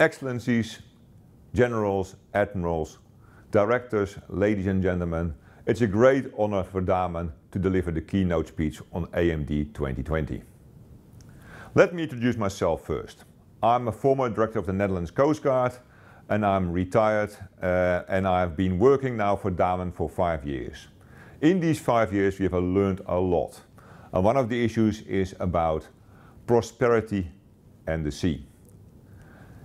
Excellencies, generals, admirals, directors, ladies and gentlemen, it's a great honor for Damen to deliver the keynote speech on AMD 2020. Let me introduce myself first. I'm a former director of the Netherlands Coast Guard and I'm retired uh, and I've been working now for Damen for five years. In these five years we have learned a lot and one of the issues is about prosperity and the sea.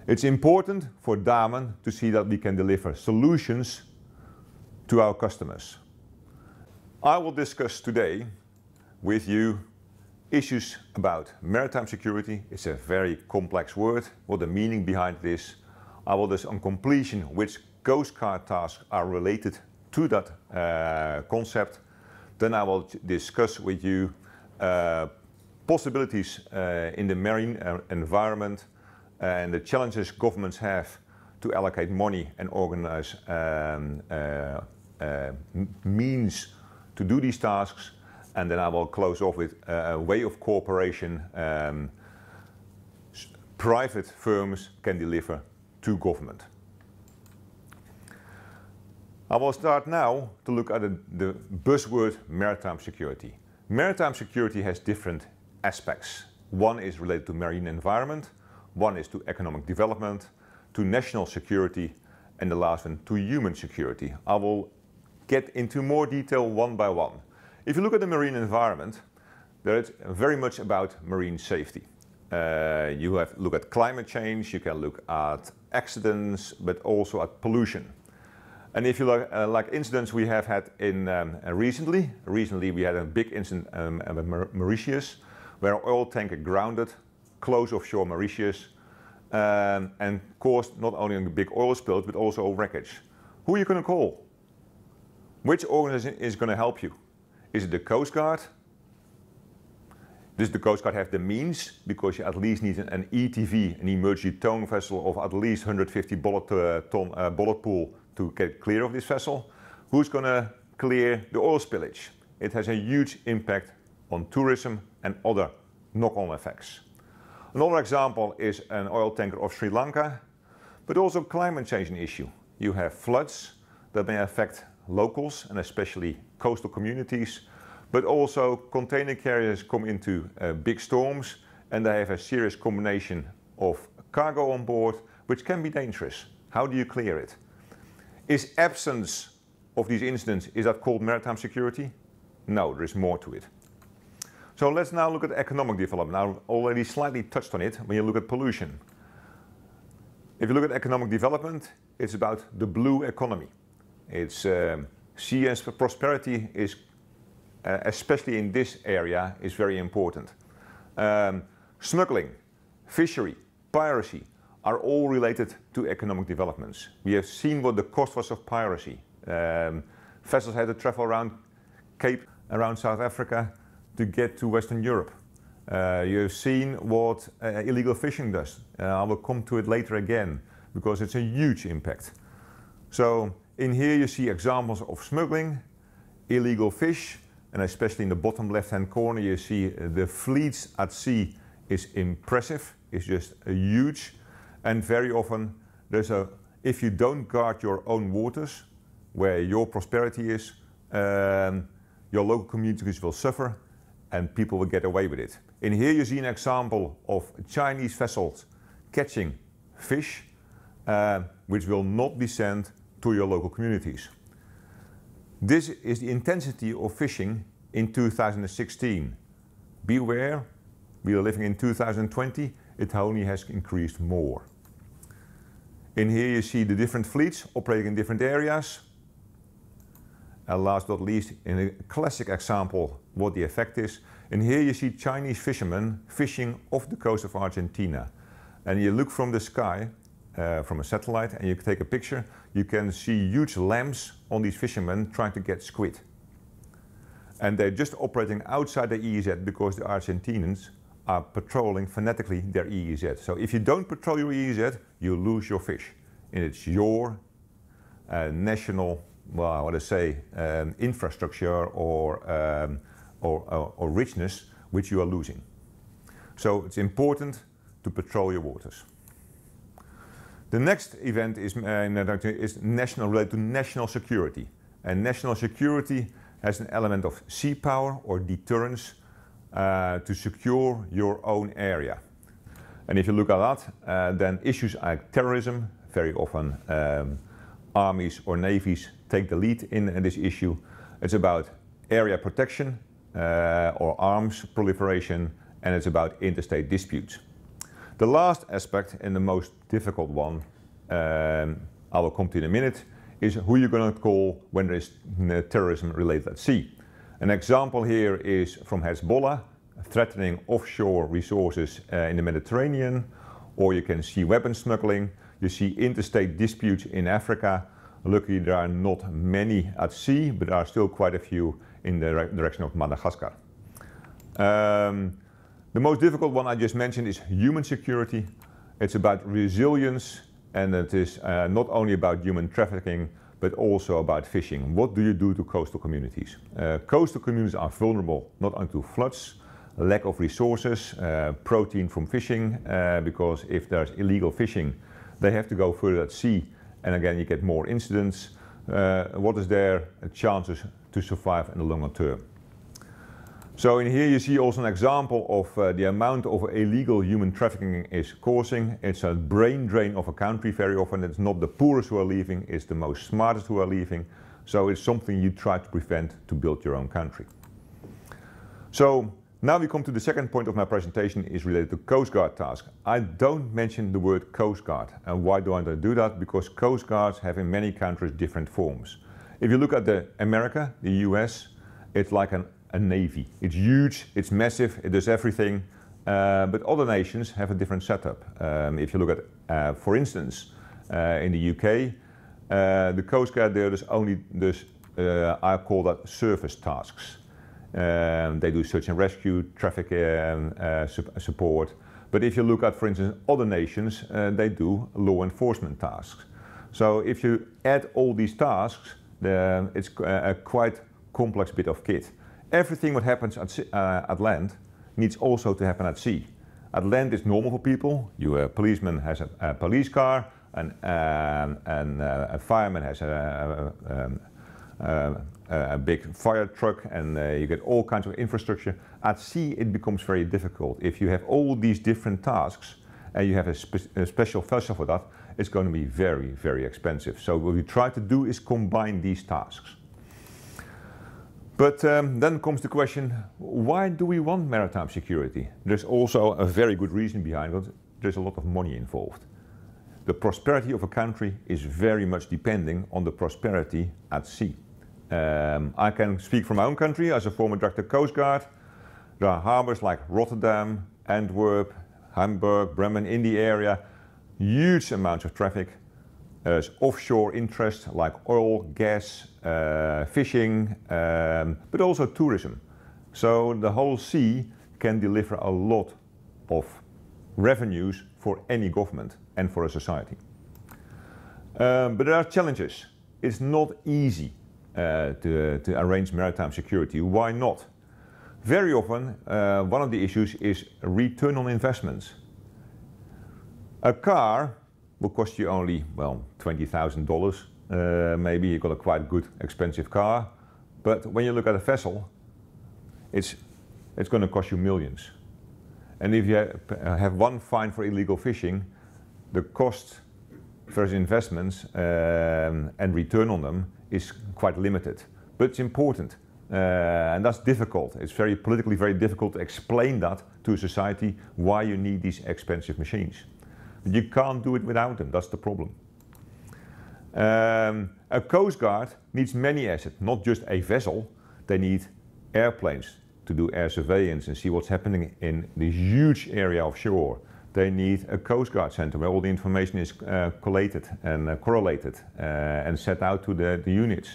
It's important for Damen to see that we can deliver solutions to our customers. I will discuss today with you issues about maritime security. It's a very complex word, what the meaning behind this. I will discuss on completion which Coast Guard tasks are related to that uh, concept. Then I will discuss with you uh, possibilities uh, in the marine uh, environment and the challenges governments have to allocate money and organize um, uh, uh, means to do these tasks. And then I will close off with uh, a way of cooperation um, private firms can deliver to government. I will start now to look at the, the buzzword maritime security. Maritime security has different aspects. One is related to marine environment, one is to economic development, to national security, and the last one to human security. I will get into more detail one by one. If you look at the marine environment, there is very much about marine safety. Uh, you have look at climate change, you can look at accidents, but also at pollution. And if you look, uh, like incidents we have had in um, recently, recently we had a big incident um, at Mauritius, where an oil tanker grounded close offshore Mauritius, um, and caused not only a big oil spill but also wreckage. Who are you going to call? Which organization is going to help you? Is it the Coast Guard? Does the Coast Guard have the means? Because you at least need an, an ETV, an emergency towing vessel of at least 150 bullet uh, ton uh, bullet pool to get clear of this vessel. Who's going to clear the oil spillage? It has a huge impact on tourism and other knock-on effects. Another example is an oil tanker off Sri Lanka, but also climate change an issue. You have floods that may affect locals and especially coastal communities, but also container carriers come into uh, big storms and they have a serious combination of cargo on board, which can be dangerous. How do you clear it? Is absence of these incidents, is that called maritime security? No, there is more to it. So let's now look at economic development. I've already slightly touched on it when you look at pollution. If you look at economic development, it's about the blue economy. It's um, see prosperity is, uh, especially in this area, is very important. Um, smuggling, fishery, piracy are all related to economic developments. We have seen what the cost was of piracy. Um, vessels had to travel around Cape, around South Africa, to get to Western Europe. Uh, you've seen what uh, illegal fishing does. Uh, I will come to it later again because it's a huge impact. So in here you see examples of smuggling, illegal fish, and especially in the bottom left-hand corner you see uh, the fleets at sea is impressive, it's just uh, huge, and very often there's a, if you don't guard your own waters, where your prosperity is, um, your local communities will suffer, and people will get away with it. In here you see an example of Chinese vessels catching fish uh, which will not be sent to your local communities. This is the intensity of fishing in 2016. Beware, we are living in 2020, it only has increased more. In here you see the different fleets operating in different areas and last but not least, in a classic example, what the effect is. And here you see Chinese fishermen fishing off the coast of Argentina. And you look from the sky, uh, from a satellite, and you take a picture, you can see huge lamps on these fishermen trying to get squid. And they're just operating outside the EEZ because the Argentinians are patrolling fanatically their EEZ. So if you don't patrol your EEZ, you lose your fish. And it's your uh, national well, I want to say um, infrastructure or, um, or, or, or richness which you are losing. So it's important to patrol your waters. The next event is, uh, is national related to national security. And national security has an element of sea power or deterrence uh, to secure your own area. And if you look at that, uh, then issues like terrorism, very often um, armies or navies take the lead in this issue. It's about area protection uh, or arms proliferation, and it's about interstate disputes. The last aspect and the most difficult one, um, I will come to in a minute, is who you're going to call when there is uh, terrorism related at sea. An example here is from Hezbollah threatening offshore resources uh, in the Mediterranean, or you can see weapon smuggling, you see interstate disputes in Africa, Luckily, there are not many at sea, but there are still quite a few in the direction of Madagascar. Um, the most difficult one I just mentioned is human security. It's about resilience, and it is uh, not only about human trafficking, but also about fishing. What do you do to coastal communities? Uh, coastal communities are vulnerable not only to floods, lack of resources, uh, protein from fishing, uh, because if there's illegal fishing, they have to go further at sea and again, you get more incidents. Uh, what is their chances to survive in the longer term? So in here you see also an example of uh, the amount of illegal human trafficking is causing. It's a brain drain of a country very often. It's not the poorest who are leaving, it's the most smartest who are leaving. So it's something you try to prevent to build your own country. So now we come to the second point of my presentation is related to Coast Guard tasks. I don't mention the word Coast Guard. And why don't I do that? Because Coast Guards have in many countries different forms. If you look at the America, the US, it's like an, a navy. It's huge, it's massive, it does everything. Uh, but other nations have a different setup. Um, if you look at, uh, for instance, uh, in the UK, uh, the Coast Guard there is only, this, uh, I call that surface tasks. Um, they do search and rescue, traffic uh, uh su support. But if you look at, for instance, other nations, uh, they do law enforcement tasks. So if you add all these tasks, then it's a, quite complex bit of kit. Everything what happens at, uh, at land needs also to happen at sea. At land is normal for people. You, a policeman has a, a police car, and, uh, um, and uh, a fireman has a, a, um, uh, a big fire truck and uh, you get all kinds of infrastructure. At sea, it becomes very difficult. If you have all these different tasks and you have a, spe a special vessel for that, it's going to be very, very expensive. So what we try to do is combine these tasks. But um, then comes the question, why do we want maritime security? There's also a very good reason behind it. There's a lot of money involved. The prosperity of a country is very much depending on the prosperity at sea. Um, I can speak from my own country as a former director Coast Guard. There are harbors like Rotterdam, Antwerp, Hamburg, Bremen in the area. Huge amounts of traffic. There's offshore interest like oil, gas, uh, fishing, um, but also tourism. So the whole sea can deliver a lot of revenues for any government and for a society. Um, but there are challenges. It's not easy uh, to, to arrange maritime security. Why not? Very often, uh, one of the issues is return on investments. A car will cost you only, well, $20,000. Uh, maybe you got a quite good, expensive car. But when you look at a vessel, it's, it's going to cost you millions. And if you have one fine for illegal fishing, the cost versus investments um, and return on them is quite limited. But it's important, uh, and that's difficult. It's very politically very difficult to explain that to a society why you need these expensive machines. But you can't do it without them. That's the problem. Um, a coast guard needs many assets, not just a vessel. They need airplanes to do air surveillance and see what's happening in the huge area offshore they need a Coast Guard center where all the information is uh, collated and uh, correlated uh, and sent out to the, the, units.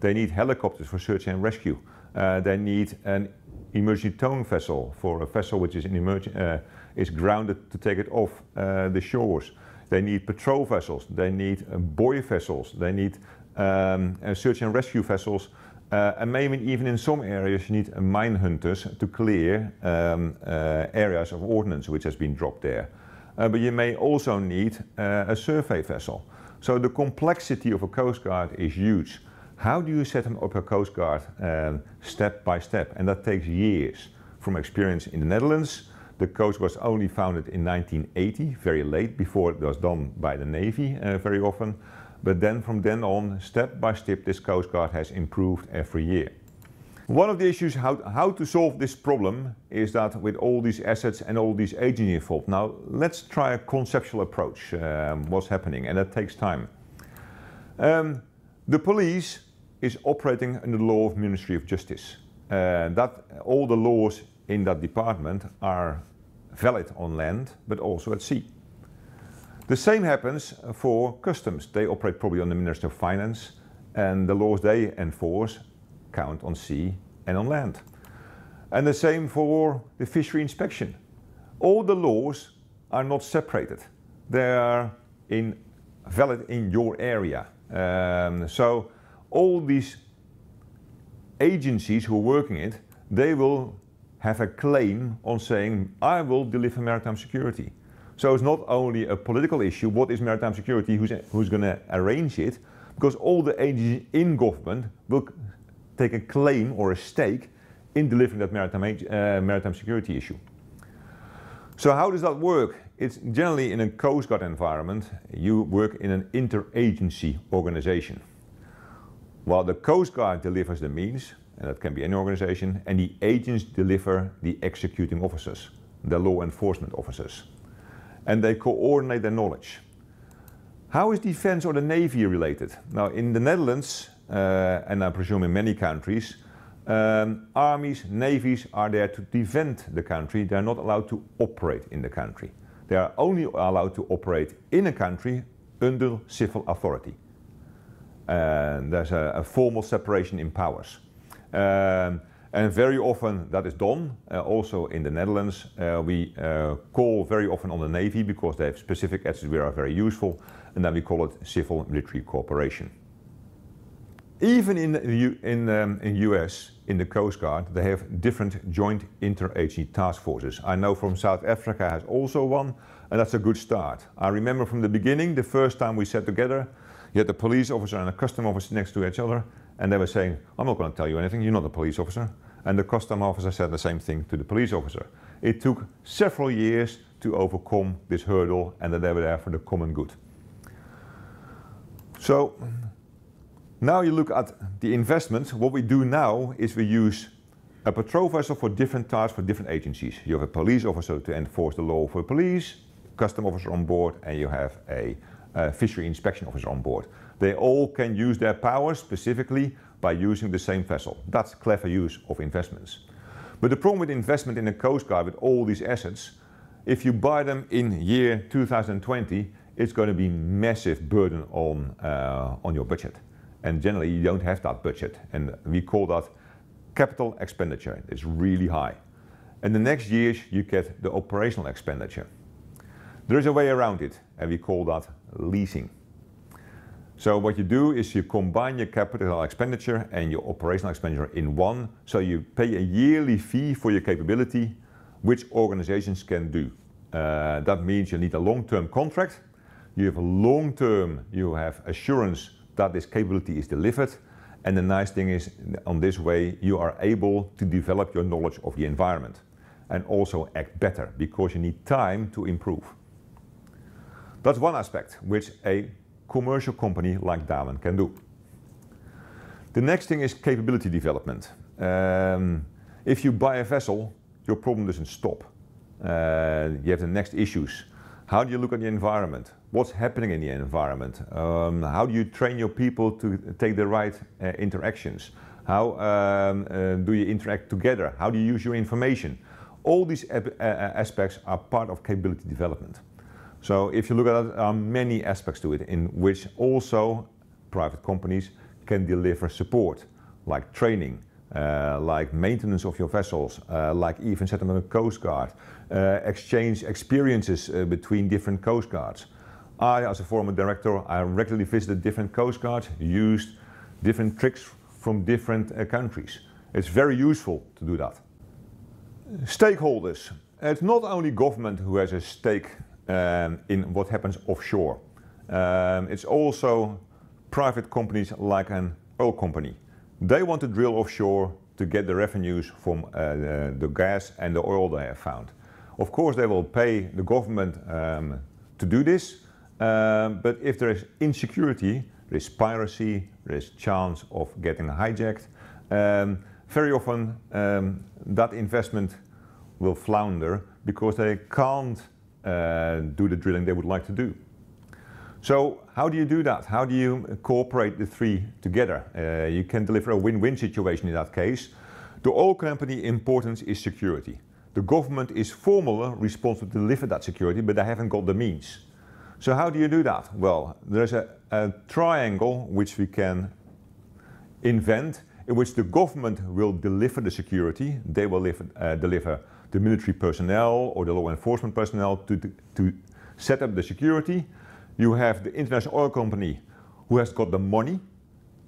They need helicopters for search and rescue. Uh, they need an emergency towing vessel for a vessel which is, uh, is grounded to take it off uh, the shores. They need patrol vessels. They need buoy vessels. They need um, search and rescue vessels uh, and maybe even in some areas you need mine hunters to clear um, uh, areas of ordnance which has been dropped there. Uh, but you may also need uh, a survey vessel. So the complexity of a coast guard is huge. How do you set up a coast guard um, step by step? And that takes years. From experience in the Netherlands, the coast was only founded in 1980, very late, before it was done by the Navy uh, very often. But then from then on, step by step, this Coast Guard has improved every year. One of the issues how, how to solve this problem is that with all these assets and all these agents involved. Now, let's try a conceptual approach, um, what's happening, and that takes time. Um, the police is operating under the law of Ministry of Justice. Uh, that all the laws in that department are valid on land, but also at sea. The same happens for customs. They operate probably on the Minister of Finance, and the laws they enforce count on sea and on land. And the same for the fishery inspection. All the laws are not separated. They are in, valid in your area. Um, so all these agencies who are working it, they will have a claim on saying, I will deliver maritime security. So it's not only a political issue, what is maritime security, who's, who's going to arrange it, because all the agencies in government will take a claim or a stake in delivering that maritime, uh, maritime security issue. So how does that work? It's generally in a Coast Guard environment, you work in an interagency organization. While the Coast Guard delivers the means, and that can be any organization, and the agents deliver the executing officers, the law enforcement officers and they coordinate their knowledge. How is defense or the navy related? Now, in the Netherlands, uh, and I presume in many countries, um, armies, navies are there to defend the country. They're not allowed to operate in the country. They are only allowed to operate in a country under civil authority. And uh, there's a, a formal separation in powers. Um, and very often that is done. Uh, also in the Netherlands, uh, we uh, call very often on the Navy because they have specific assets which are very useful, and then we call it civil military cooperation. Even in the U in, um, in US, in the Coast Guard, they have different joint interagency task forces. I know from South Africa has also one, and that's a good start. I remember from the beginning, the first time we sat together, you had the police officer and a custom officer next to each other, and they were saying, I'm not going to tell you anything, you're not a police officer. And the custom officer said the same thing to the police officer. It took several years to overcome this hurdle and that they were there for the common good. So now you look at the investments. What we do now is we use a patrol vessel for different tasks for different agencies. You have a police officer to enforce the law for police, custom officer on board, and you have a, a fishery inspection officer on board. They all can use their powers specifically by using the same vessel. That's clever use of investments. But the problem with investment in a Coast Guard with all these assets, if you buy them in year 2020, it's going to be massive burden on, uh, on your budget. And generally you don't have that budget. And we call that capital expenditure. It's really high. And the next years you get the operational expenditure. There is a way around it and we call that leasing. So what you do is you combine your capital expenditure and your operational expenditure in one. So you pay a yearly fee for your capability, which organizations can do. Uh, that means you need a long-term contract. You have a long-term, you have assurance that this capability is delivered. And the nice thing is, on this way, you are able to develop your knowledge of the environment and also act better because you need time to improve. That's one aspect which a commercial company like Darwin can do. The next thing is capability development. Um, if you buy a vessel, your problem doesn't stop. Uh, you have the next issues. How do you look at the environment? What's happening in the environment? Um, how do you train your people to take the right uh, interactions? How um, uh, do you interact together? How do you use your information? All these uh, uh, aspects are part of capability development. So if you look at it, there are many aspects to it in which also private companies can deliver support, like training, uh, like maintenance of your vessels, uh, like even up a coast guard, uh, exchange experiences uh, between different coast guards. I, as a former director, I regularly visited different coast guards, used different tricks from different uh, countries. It's very useful to do that. Stakeholders. It's not only government who has a stake um, in what happens offshore. Um, it's also private companies like an oil company. They want to drill offshore to get the revenues from uh, the, the, gas and the oil they have found. Of course, they will pay the government um, to do this, um, but if there is insecurity, there is piracy, there is chance of getting hijacked. Um, very often, um, that investment will flounder because they can't and do the drilling they would like to do. So how do you do that? How do you cooperate the three together? Uh, you can deliver a win-win situation in that case. The oil company importance is security. The government is formally responsible to deliver that security, but they haven't got the means. So how do you do that? Well, there's a, a triangle which we can invent in which the government will deliver the security. They will live, uh, deliver the military personnel or the law enforcement personnel to, to, set up the security. You have the international oil company who has got the money.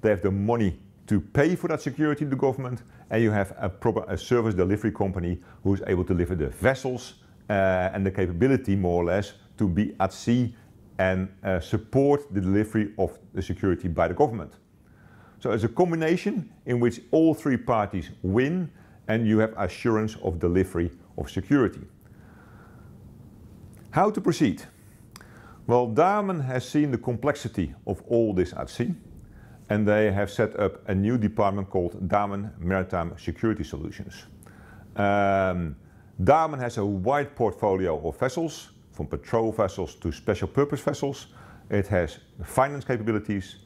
They have the money to pay for that security to the government. And you have a proper a service delivery company who is able to deliver the vessels uh, and the capability, more or less, to be at sea and uh, support the delivery of the security by the government. So it's a combination in which all three parties win and you have assurance of delivery of security. How to proceed? Well, Damen has seen the complexity of all this at sea and they have set up a new department called Damen Maritime Security Solutions. Um, Damen has a wide portfolio of vessels, from patrol vessels to special purpose vessels. It has finance capabilities,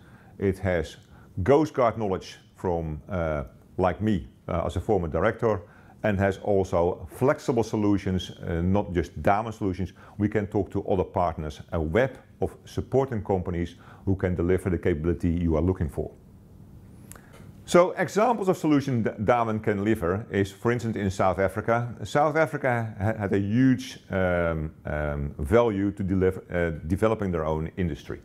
it has Ghost Guard knowledge from, uh, like me, uh, as a former director, and has also flexible solutions, uh, not just diamond solutions. We can talk to other partners, a web of supporting companies who can deliver the capability you are looking for. So examples of solutions that Darwin can deliver is, for instance, in South Africa. South Africa had a huge um, um, value to deliver, uh, developing their own industry.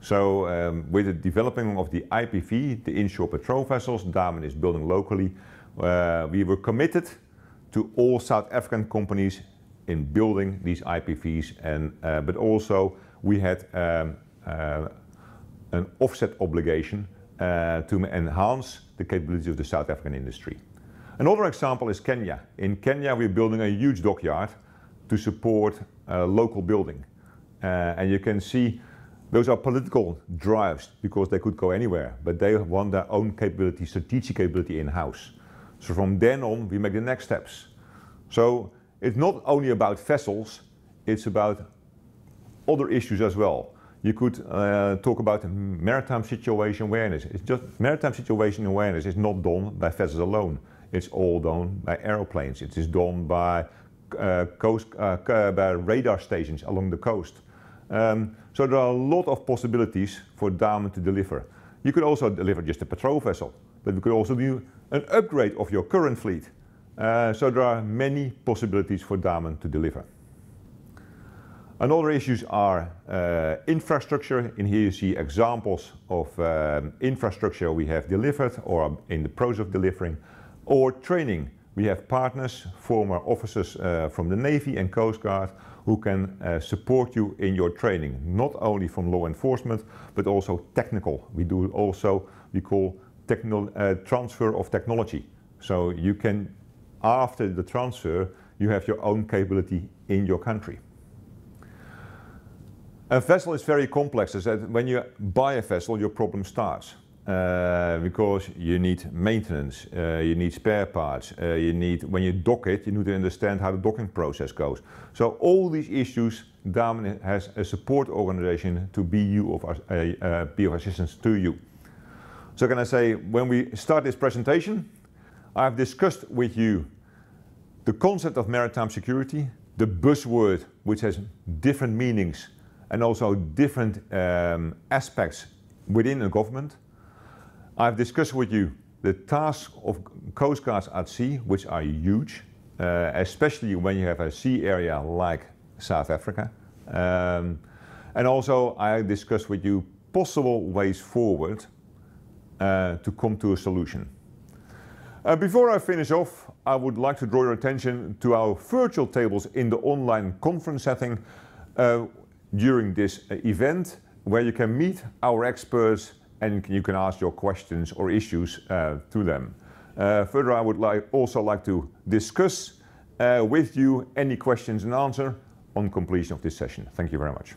So um, with the developing of the IPV, the inshore patrol vessels Damen is building locally, uh, we were committed to all South African companies in building these IPVs, and uh, but also we had um, uh, an offset obligation uh, to enhance the capabilities of the South African industry. Another example is Kenya. In Kenya, we're building a huge dockyard to support uh, local building, uh, and you can see those are political drives because they could go anywhere, but they want their own capability, strategic capability in-house. So from then on, we make the next steps. So it's not only about vessels, it's about other issues as well. You could uh, talk about maritime situation awareness. It's just maritime situation awareness is not done by vessels alone. It's all done by aeroplanes. It is done by uh, coast, uh, by radar stations along the coast. Um, so there are a lot of possibilities for Damen to deliver. You could also deliver just a patrol vessel, but we could also do an upgrade of your current fleet. Uh, so there are many possibilities for Damen to deliver. Another issues are uh, infrastructure. In here you see examples of um, infrastructure we have delivered or in the process of delivering, or training. We have partners, former officers uh, from the Navy and Coast Guard, who can uh, support you in your training, not only from law enforcement, but also technical. We do also, we call techno uh, transfer of technology. So you can, after the transfer, you have your own capability in your country. A vessel is very complex. As when you buy a vessel, your problem starts uh, because you need maintenance, uh, you need spare parts, uh, you need when you dock it, you need to understand how the docking process goes. So all these issues, Damen has a support organization to be you of uh, be of assistance to you. So can I say, when we start this presentation, I've discussed with you the concept of maritime security, the buzzword which has different meanings and also different um, aspects within a government. I've discussed with you the tasks of coast guards at sea, which are huge, uh, especially when you have a sea area like South Africa. Um, and also I discussed with you possible ways forward uh, to come to a solution. Uh, before I finish off, I would like to draw your attention to our virtual tables in the online conference setting uh, during this event, where you can meet our experts and you can ask your questions or issues uh, to them. Uh, further, I would like, also like to discuss uh, with you any questions and answer on completion of this session. Thank you very much.